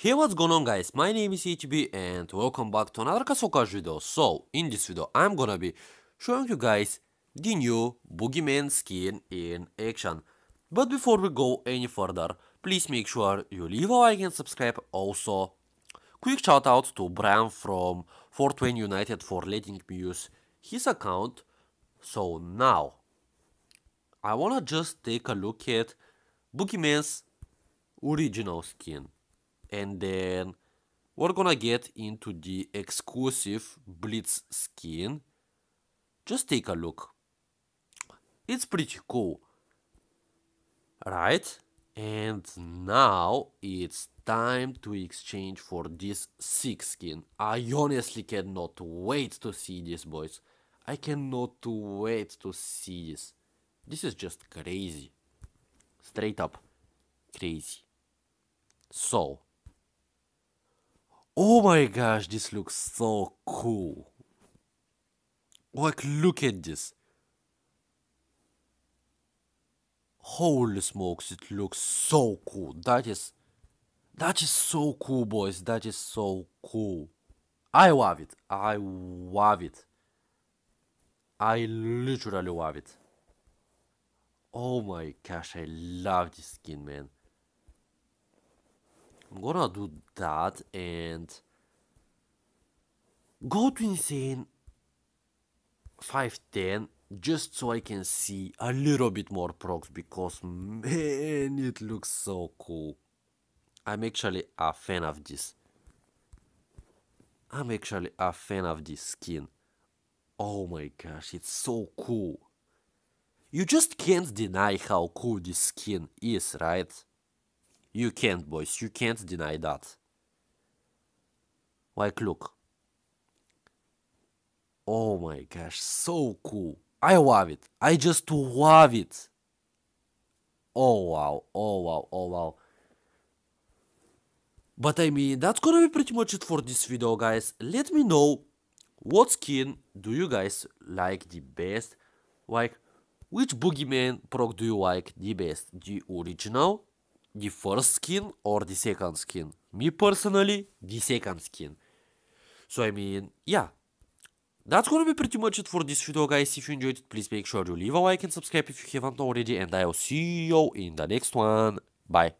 Hey what's going on guys, my name is HB and welcome back to another Kasokash video. So, in this video I'm gonna be showing you guys the new Boogeyman skin in action. But before we go any further, please make sure you leave a like and subscribe. Also, quick shout out to Bram from 420 United for letting me use his account. So now, I wanna just take a look at Boogeyman's original skin and then we're gonna get into the exclusive Blitz skin. Just take a look. It's pretty cool, right? And now it's time to exchange for this sick skin. I honestly cannot wait to see this, boys. I cannot wait to see this. This is just crazy. Straight up crazy. So, oh my gosh this looks so cool like look at this holy smokes it looks so cool that is that is so cool boys that is so cool i love it i love it i literally love it oh my gosh i love this skin man I'm gonna do that and go to insane 510 just so I can see a little bit more procs because man it looks so cool. I'm actually a fan of this. I'm actually a fan of this skin. Oh my gosh, it's so cool. You just can't deny how cool this skin is, right? You can't, boys, you can't deny that. Like, look. Oh my gosh, so cool. I love it. I just love it. Oh wow, oh wow, oh wow. But I mean, that's gonna be pretty much it for this video, guys. Let me know what skin do you guys like the best. Like, which Boogeyman proc do you like the best? The original the first skin or the second skin. Me personally, the second skin. So I mean, yeah. That's gonna be pretty much it for this video guys. If you enjoyed it, please make sure to leave a like and subscribe if you haven't already. And I'll see you in the next one. Bye.